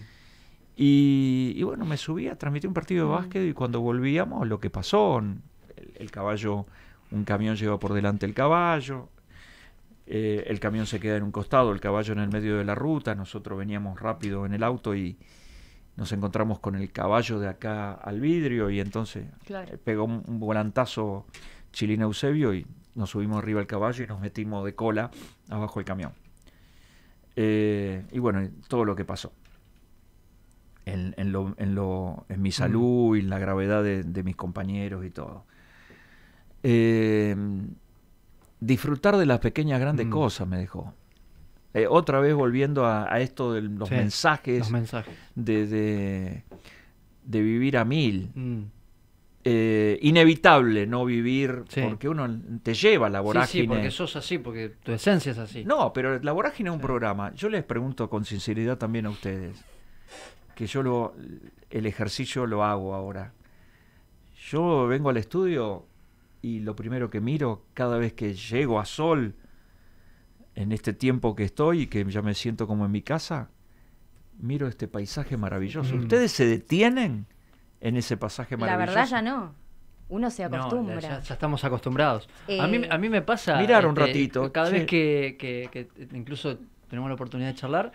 Y, bueno, me subí a transmitir un partido de mm. básquet y cuando volvíamos, lo que pasó, el, caballo, un camión lleva por delante el caballo, eh, el camión se queda en un costado, el caballo en el medio de la ruta, nosotros veníamos rápido en el auto y nos encontramos con el caballo de acá al vidrio y entonces eh, pegó un, volantazo Chilín Eusebio y nos subimos arriba al caballo y nos metimos de cola abajo del camión. Eh, y bueno, todo lo que pasó. En, lo, en, lo, en mi mm. salud y en la gravedad de, mis compañeros y todo. Eh, disfrutar de las pequeñas grandes mm. cosas me dejó. Eh, otra vez volviendo a, esto de los mensajes, mensajes. De, de, vivir a mil. Mm. Eh, inevitable no vivir porque uno te lleva la vorágine. Sí, porque sos así, porque tu esencia es así. No, pero la vorágine es un programa. Yo les pregunto con sinceridad también a ustedes, que yo lo, el ejercicio lo hago ahora. Yo vengo al estudio y lo primero que miro cada vez que llego a Sol, en este tiempo que estoy y que ya me siento como en mi casa, miro este paisaje maravilloso. Mm. Ustedes se detienen en ese pasaje maravilloso. La verdad ya no. Uno se acostumbra. ya, estamos acostumbrados. a, mí, eh, a mí me pasa. Mirar un este, ratito. Cada vez que, incluso tenemos la oportunidad de charlar,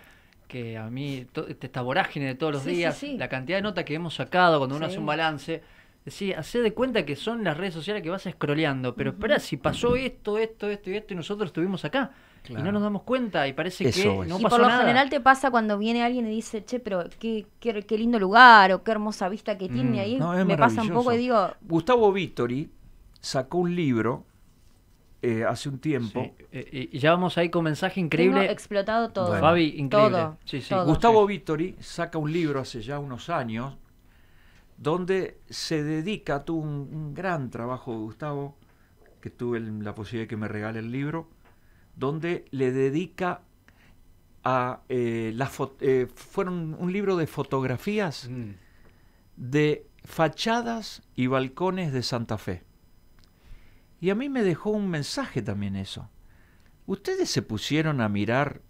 que a mí, esta vorágine de todos los días, la cantidad de notas que hemos sacado cuando uno hace un balance. Sí, hace de cuenta que son las redes sociales que vas escroleando. pero espera, si pasó esto, esto, esto y esto y nosotros estuvimos acá. Y no nos damos cuenta y parece que no por lo general te pasa cuando viene alguien y dice, che, pero qué, qué, lindo lugar o qué hermosa vista que tiene. Mm. ahí me pasa un poco y digo... Gustavo Vittori sacó un libro eh, hace un tiempo. Eh, eh, y ya vamos ahí con mensaje increíble. explotado todo. Fabi, increíble. Gustavo Vittori saca un libro hace ya unos años donde se dedica, tuvo un, un gran trabajo de Gustavo, que tuve la posibilidad de que me regale el libro, donde le dedica a eh, las eh, fueron un libro de fotografías mm. de fachadas y balcones de Santa Fe. Y a mí me dejó un mensaje también eso. Ustedes se pusieron a mirar,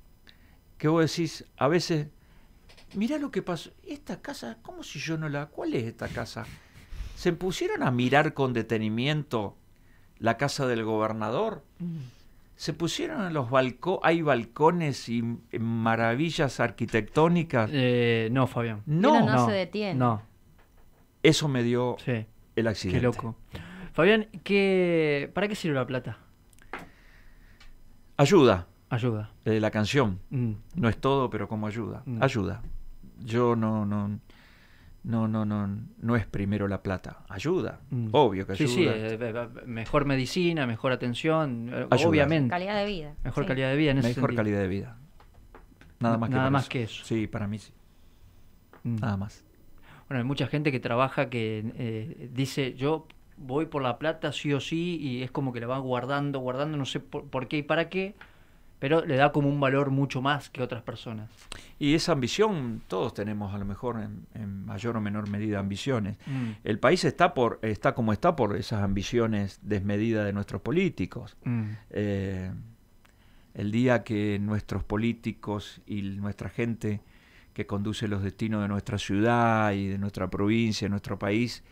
que vos decís, a veces, mirá lo que pasó, esta casa, ¿cómo si yo no la... ¿Cuál es esta casa? Se pusieron a mirar con detenimiento la casa del gobernador. Mm se pusieron en los balcones, hay balcones y maravillas arquitectónicas. Eh, no, Fabián. No, no, se detiene. No. Eso me dio el accidente. Qué loco. Fabián, ¿qué, ¿para qué sirve la plata? Ayuda. Ayuda. Eh, la canción. Mm. No es todo, pero como ayuda. Mm. Ayuda. Yo no, no, no, no, no, no es primero la plata. Ayuda, mm. obvio que ayuda. Sí, sí, eh, eh, eh, mejor medicina, mejor atención, ayuda. obviamente. Calidad de vida. Mejor calidad de vida Mejor calidad de vida. Nada más, que, Nada más eso. que eso. Sí, para mí sí. Mm. Nada más. Bueno, hay mucha gente que trabaja que dice, yo voy por la plata sí o sí, y es como que la va guardando, guardando, no sé por qué y para qué, pero le da como un valor mucho más que otras personas. Y esa ambición, todos tenemos a lo mejor en, mayor o menor medida ambiciones. Mm. El país está, por, está como está por esas ambiciones desmedidas de nuestros políticos. Mm. Eh, el día que nuestros políticos y nuestra gente que conduce los destinos de nuestra ciudad y de nuestra provincia, de nuestro país,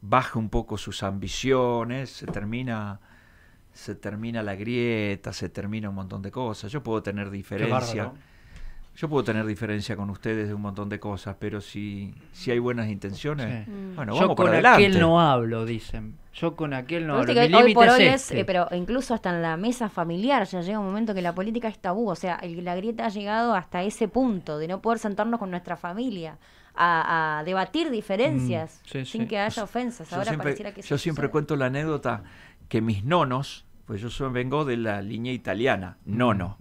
baja un poco sus ambiciones, se termina se termina la grieta, se termina un montón de cosas. Yo puedo tener diferencia. Yo puedo tener diferencia con ustedes de un montón de cosas, pero si, si hay buenas intenciones, mm. bueno, Yo con aquel no hablo, dicen. Yo con aquel no hablo. pero incluso hasta en la mesa familiar ya llega un momento que la política es tabú. O sea, la grieta ha llegado hasta ese punto de no poder sentarnos con nuestra familia. A, debatir diferencias mm, sin que haya ofensas. Ahora yo siempre, pareciera que Yo siempre cuento la anécdota que mis nonos, pues yo vengo de la línea italiana, nono.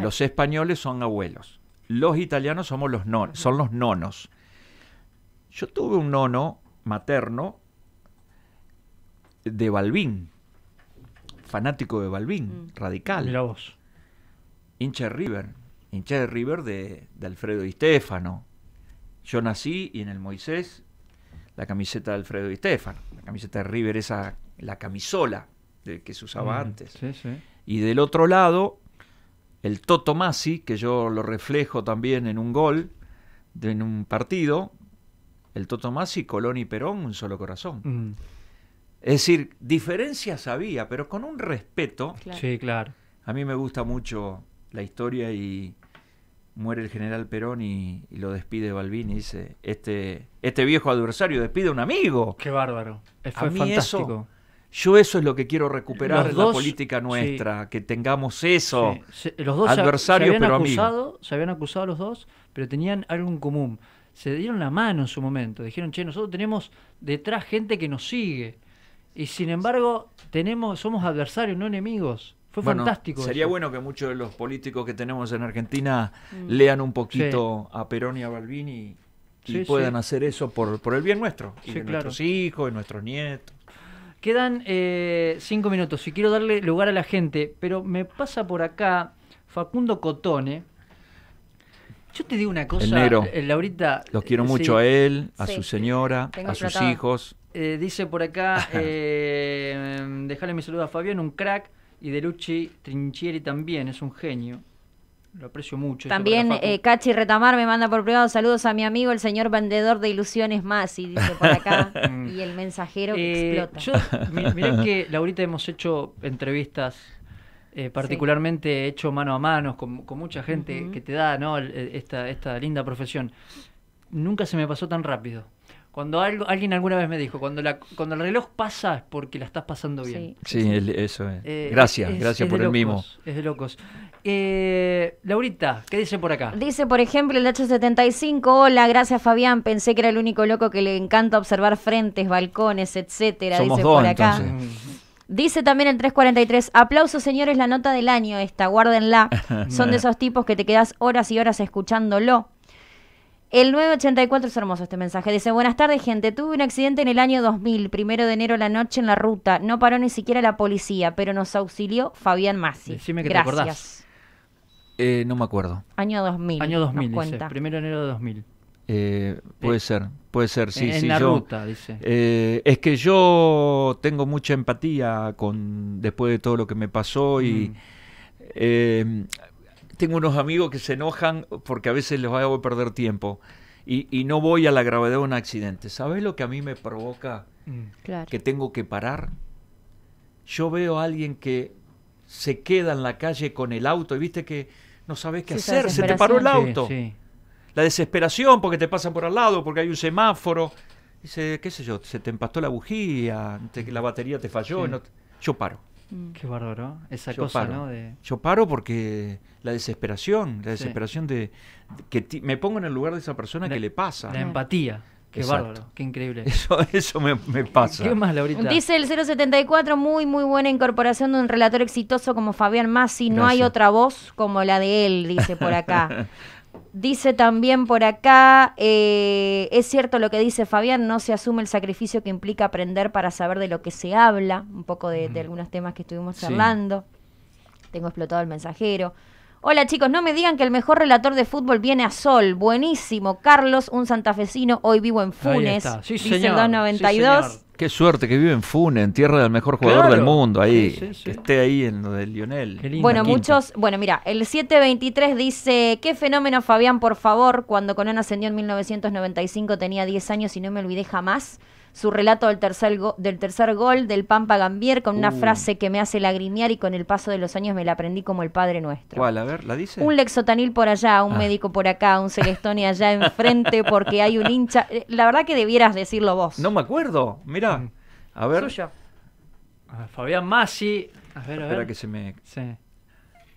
Los españoles son abuelos. Los italianos somos los son los nonos. Yo tuve un nono materno de Balbín, fanático de Balbín, mm. radical. Mira vos. Hincha de River, hincha de River de, Alfredo y Stefano. Yo nací y en el Moisés, la camiseta de Alfredo y Stefano, la camiseta de River esa la camisola de, que se usaba mm, antes. Y del otro lado, el Toto que yo lo reflejo también en un gol, en un partido, el Toto Colón y Perón, un solo corazón. Mm. Es decir, diferencias había, pero con un respeto. Sí, claro. A mí me gusta mucho la historia y muere el general Perón y, lo despide Y Dice, este, este viejo adversario despide a un amigo. Qué bárbaro. Es a mí yo eso es lo que quiero recuperar de la política nuestra, que tengamos eso. los dos adversarios, se, habían pero acusado, Se habían acusado los dos, pero tenían algo en común. Se dieron la mano en su momento. Dijeron, che, nosotros tenemos detrás gente que nos sigue. Y sin embargo, tenemos, somos adversarios, no enemigos. Fue fantástico. Sería bueno que muchos de los políticos que tenemos en Argentina mm. lean un poquito a Perón y a Balbini y, puedan hacer eso por, el bien nuestro, y de nuestros hijos, y nuestros nietos. Quedan eh, cinco minutos y quiero darle lugar a la gente, pero me pasa por acá Facundo Cotone. Yo te digo una cosa, eh, Laurita. Los quiero eh, mucho a él, a su señora, a sus hijos. dice por acá, (laughs) eh, em, mi saludo a Fabián, un crack, y de Luchi Trinchieri también, es un genio. Lo aprecio mucho. También eh, Cachi Retamar me manda por privado saludos a mi amigo, el señor vendedor de ilusiones más, y dice por acá, (laughs) y el mensajero que eh, explota. mirá (laughs) que, Laurita, hemos hecho entrevistas, eh, particularmente hecho mano a mano con, mucha gente que te da ¿no? E, esta, esta linda profesión. Nunca se me pasó tan rápido. Cuando alguien alguna vez me dijo, cuando, la, cuando el reloj pasa es porque la estás pasando bien. Sí, eso es. Eh, gracias, gracias por el mimo. Es de locos. Eh, Laurita, ¿qué dice por acá? Dice, por ejemplo, el H75, hola, gracias Fabián, pensé que era el único loco que le encanta observar frentes, balcones, etcétera, dice por acá. Mm. Dice también el 343, aplauso señores, la nota del año esta, guárdenla. (laughs) Son de esos tipos que te quedas horas y horas escuchándolo. El 984 es hermoso este mensaje. Dice, buenas tardes gente, tuve un accidente en el año 2000, primero de enero la noche en la ruta. No paró ni siquiera la policía, pero nos auxilió Fabián Massi. Decime te acordás. Eh, no me acuerdo. Año 2000. Año 2000, primero de enero de 2000. Eh, puede ser, puede ser, sí, en, sí. En la ruta, dice. Eh, es que yo tengo mucha empatía con después de todo lo que me pasó y mm tengo unos amigos que se enojan porque a veces les voy a perder tiempo y, no voy a la gravedad de un accidente. ¿Sabes lo que a mí me provoca mm. que tengo que parar? Yo veo a alguien que se queda en la calle con el auto y viste que no sabes qué hacer, se te paró el auto. La desesperación porque te pasan por al lado, porque hay un semáforo. Dice, qué sé yo, se te empastó la bujía, la batería te falló. yo paro. Mm. Qué bárbaro, esa cosa, ¿no? Yo paro porque la desesperación, la desesperación de, que me pongo en el lugar de esa persona que le pasa. La empatía. Qué bárbaro, qué increíble. (laughs) Eso, eso me, pasa. ¿Qué más, Dice el 074, muy, muy buena incorporación de un relator exitoso como Fabián Massi. No hay otra voz como la de él, dice por acá. (laughs) Dice también por acá, eh, es cierto lo que dice Fabián, no se asume el sacrificio que implica aprender para saber de lo que se habla, un poco de, algunos temas que estuvimos charlando. Tengo explotado el mensajero. Hola chicos, no me digan que el mejor relator de fútbol viene a Sol. Buenísimo. Carlos, un santafesino, hoy vivo en Funes. Sí, señor. Qué suerte que vive en Funes, en tierra del mejor jugador del mundo, ahí, que esté ahí en lo de Lionel. bueno, muchos, bueno, mira, el 723 dice, qué fenómeno Fabián, por favor, cuando Conan ascendió en 1995 tenía 10 años y no me olvidé jamás su relato del tercer, gol del Pampa Gambier con una uh. frase que me hace lagrimear y con el paso de los años me la aprendí como el Padre Nuestro. ¿Cuál? A ver, ¿la dice? Un lexotanil por allá, un ah. médico por acá, un celestone allá enfrente (laughs) porque hay un hincha. Eh, la verdad que debieras decirlo vos. No me acuerdo, Mira, mm. A ver. Suyo. Fabián Masi. A ver, a ver. Espera que se me... Sí.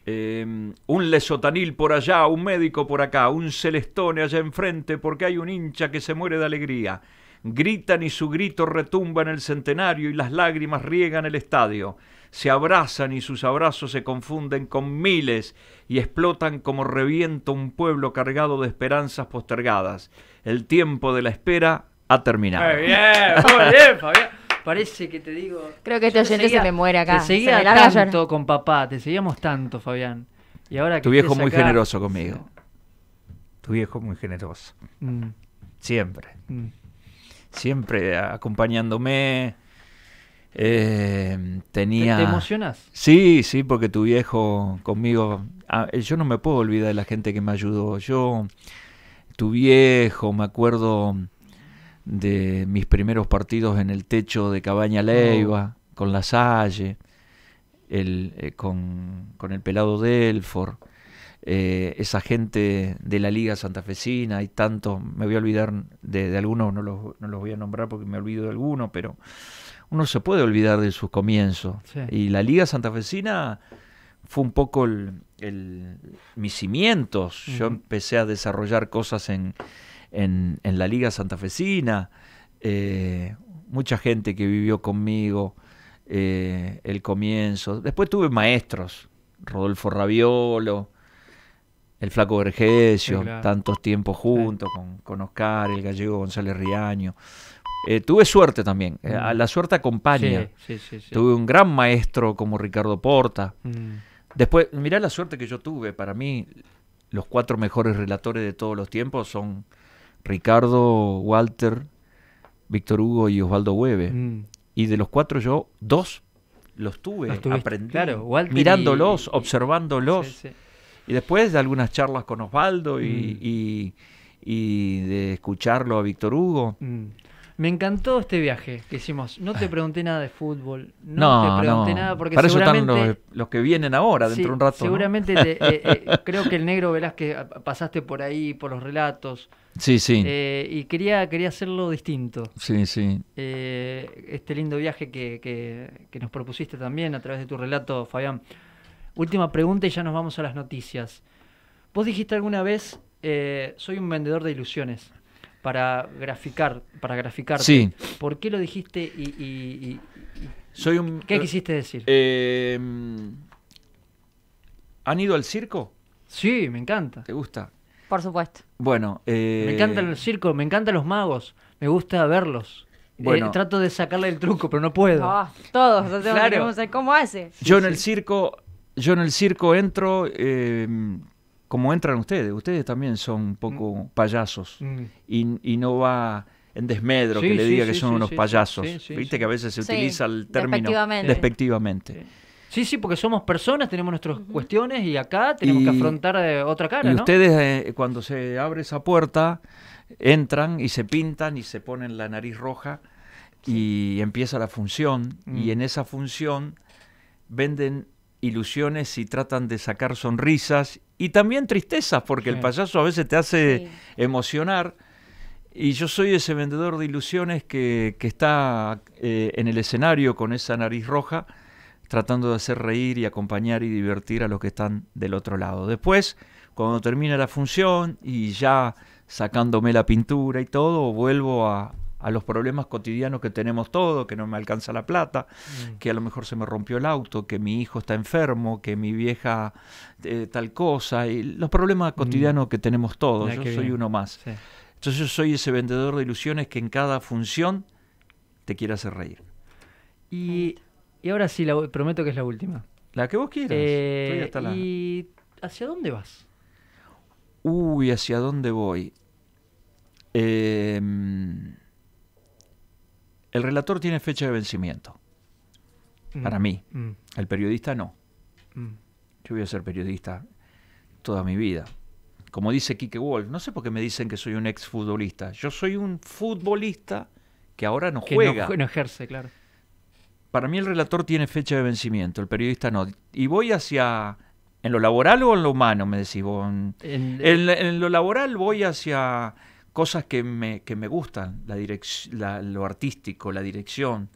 Em, un lexotanil por allá, un médico por acá, un celestone allá enfrente porque hay un hincha que se muere de alegría. Gritan y su grito retumba en el centenario y las lágrimas riegan el estadio. Se abrazan y sus abrazos se confunden con miles y explotan como reviento un pueblo cargado de esperanzas postergadas. El tiempo de la espera ha terminado. Muy bien, muy bien, Fabián. Parece que te digo. Creo que esta gente se me muere acá. Te seguía tanto con papá, te seguíamos tanto, Fabián. Y ahora tu viejo muy generoso conmigo. Tu viejo muy generoso. Mm. Siempre. Mm siempre acompañándome. Eh, tenía... ¿Te, emocionas? Sí, sí, porque tu viejo conmigo... Ah, eh, yo no me puedo olvidar de la gente que me ayudó. Yo, tu viejo, me acuerdo de mis primeros partidos en el techo de Cabaña oh. Leiva, con La Salle, eh, con, con, el pelado Delfor. Eh, esa gente de la Liga Santafesina, hay tantos, me voy a olvidar de, algunos, no los, voy a nombrar porque me olvido de algunos, pero uno se puede olvidar de sus comienzos. Y la Liga Santafesina fue un poco el, mis cimientos. Yo empecé a desarrollar cosas en, la Liga Santafesina, eh, mucha gente que vivió conmigo. Eh, el comienzo. Después tuve maestros, Rodolfo Raviolo, el Flaco Vergesio, tantos tiempos juntos con, Oscar, el gallego González Riaño. Eh, tuve suerte también, eh, mm. la suerte acompaña. tuve un gran maestro como Ricardo Porta. Mm. Después, mirá la suerte que yo tuve. Para mí, los cuatro mejores relatores de todos los tiempos son Ricardo, Walter, Víctor Hugo y Osvaldo Hueve. Mm. Y de los cuatro yo, dos los tuve, mirándolos, observándolos. Y después de algunas charlas con Osvaldo y, mm. de escucharlo a Víctor Hugo. Mm. Me encantó este viaje que hicimos. No te ah. pregunté nada de fútbol. No, te pregunté nada porque Para eso están los, que vienen ahora, dentro de un rato. Seguramente (laughs) eh, eh, creo que el negro verás que ah, ah, pasaste por ahí, por los relatos. Sí, sí. Eh, y quería, quería hacerlo distinto. Sí, sí. este lindo viaje que nos propusiste también a través de tu relato, Fabián. Última pregunta y ya nos vamos a las noticias. Vos dijiste alguna vez, eh, soy un vendedor de ilusiones, para graficar, para graficar. Sí. ¿Por qué lo dijiste y, soy un, ¿Qué quisiste decir? Eh, em, ¿Han ido al circo? Sí, me encanta. ¿Te gusta? Por supuesto. Bueno, me eh, encanta el circo, me encantan los magos, me gusta verlos. Bueno, trato de sacarle el truco, pero no puedo. todos, claro. ¿cómo hace? Yo en el circo yo en el circo entro eh, como entran ustedes. Ustedes también son un poco mm. payasos mm. Y, no va en desmedro que le diga que son unos payasos. Viste que a veces se utiliza el término despectivamente. Sí, sí, porque somos personas, tenemos nuestras cuestiones y acá tenemos que afrontar eh, otra cara. Y ustedes eh, cuando se abre esa puerta entran y se pintan y se ponen la nariz roja y empieza la función y mm. en esa función venden ilusiones y tratan de sacar sonrisas y también tristezas, porque el payaso a veces te hace emocionar. Y yo soy ese vendedor de ilusiones que, está eh, en el escenario con esa nariz roja, tratando de hacer reír y acompañar y divertir a los que están del otro lado. Después, cuando termina la función y ya sacándome la pintura y todo, vuelvo a, a los problemas cotidianos que tenemos todos, que no me alcanza la plata, mm. que a lo mejor se me rompió el auto, que mi hijo está enfermo, que mi vieja eh, tal cosa, y los problemas mm. cotidianos que tenemos todos, yo soy uno más. Entonces yo soy ese vendedor de ilusiones que en cada función te quiere hacer reír. Y, ahora sí, prometo que es la última. La que vos quieras. Eh, ¿Y hacia dónde vas? Uy, ¿hacia dónde voy? Eh, el relator tiene fecha de vencimiento. Mm. Para mí. Mm. El periodista no. Mm. Yo voy a ser periodista toda mi vida. Como dice Kike Wolf, no sé por qué me dicen que soy un ex futbolista Yo soy un futbolista que ahora no juega. No, no ejerce, claro. Para mí el relator tiene fecha de vencimiento, el periodista no. Y voy hacia ¿En lo laboral o en lo humano? Me decís en, lo laboral voy hacia cosas que me, gustan, la lo artístico, la dirección,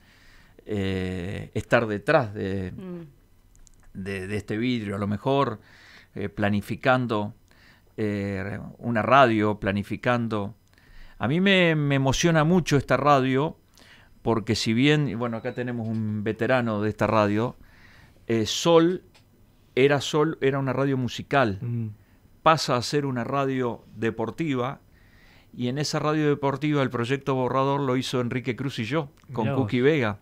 eh, estar detrás mm. de, de, este vidrio, a lo mejor eh, planificando eh, una radio, planificando. A mí me, emociona mucho esta radio, porque si bien, bueno, acá tenemos un veterano de esta radio, Sol era Sol, era una radio musical. Mm. pasa a ser una radio deportiva y en esa radio deportiva el proyecto borrador lo hizo Enrique Cruz y yo, con Cookie Vega.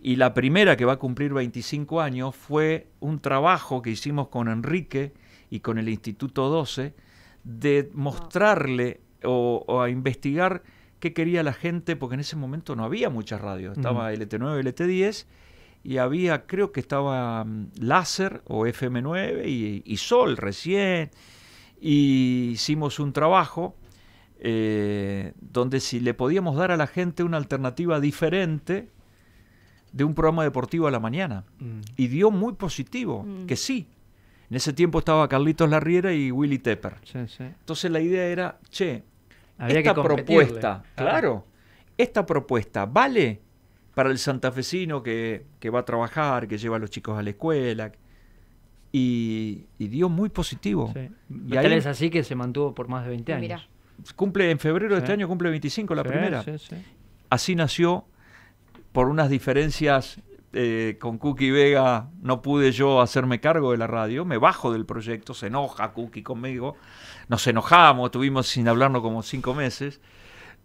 Y la primera, que va a cumplir 25 años, fue un trabajo que hicimos con Enrique y con el Instituto 12 de mostrarle o, a investigar qué quería la gente, porque en ese momento no había muchas radios. Mm. Estaba el LT9, LT10 y había, creo que estaba mm, Láser o FM9 y, y Sol recién. Y hicimos un trabajo eh, donde si le podíamos dar a la gente una alternativa diferente de un programa deportivo a la mañana. Mm. Y dio muy positivo, mm. que sí. En ese tiempo estaba Carlitos Larriera y Willy Tepper. Entonces la idea era, che, esta propuesta, ah. claro. esta propuesta vale para el santafesino que, que, va a trabajar, que lleva a los chicos a la escuela. Y, dio muy positivo. Y es así que se mantuvo por más de 20 años cumple en febrero de este año, cumple 25 la primera. Así nació, por unas diferencias eh, con Cookie Vega no pude yo hacerme cargo de la radio, me bajo del proyecto, se enoja Cookie conmigo, nos enojamos, estuvimos sin hablarnos como cinco meses,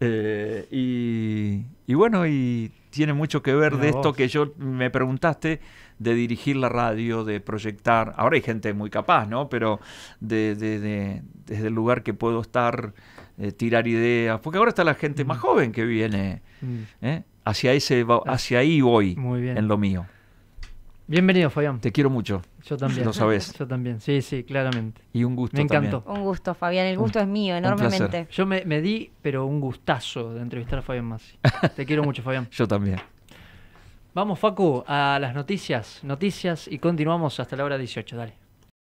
eh, y, bueno, y tiene mucho que ver de esto que yo me preguntaste, de dirigir la radio, de proyectar, ahora hay gente muy capaz, ¿no? Pero desde el lugar que puedo estar eh, tirar ideas, porque ahora está la gente más joven que viene. Mm. ¿eh? Hacia, ese, ah. hacia ahí voy en lo mío. Bienvenido, Fabián. Te quiero mucho. Yo también. Lo sabes. Yo también, sí, sí, claramente. Y un gusto. Me encantó. Un gusto, Fabián. El gusto es mío, enormemente. Yo me, me, di, pero un gustazo de entrevistar a Fabián Masi. (laughs) Te quiero mucho, Fabián. Yo también. Vamos, Facu, a las noticias. Noticias y continuamos hasta la hora 18. Dale.